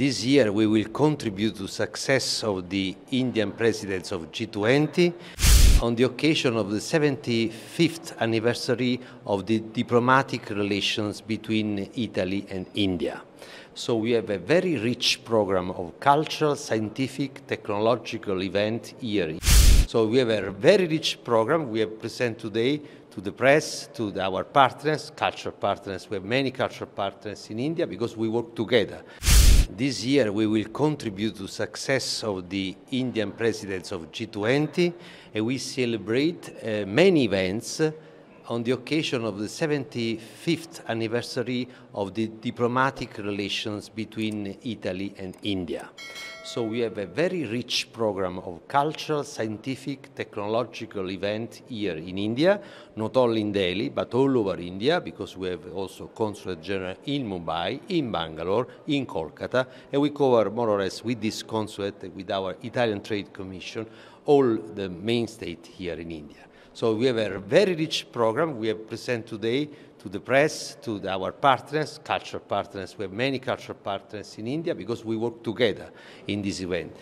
this year we will contribute to success of the Indian presidents of G20 on the occasion of the 75th anniversary of the diplomatic relations between Italy and India. So we have a very rich program of cultural, scientific, technological event here. So we have a very rich program we have present today to the press, to the, our partners, cultural partners. We have many cultural partners in India because we work together. This year we will contribute to success of the Indian presidents of G20 and we celebrate uh, many events on the occasion of the 75th anniversary of the diplomatic relations between Italy and India. So we have a very rich program of cultural, scientific, technological event here in India, not only in Delhi, but all over India, because we have also Consulate General in Mumbai, in Bangalore, in Kolkata, and we cover more or less with this consulate, with our Italian Trade Commission, all the main state here in India. So we have a very rich program we have present today to the press, to the, our partners, cultural partners. We have many cultural partners in India because we work together in this event.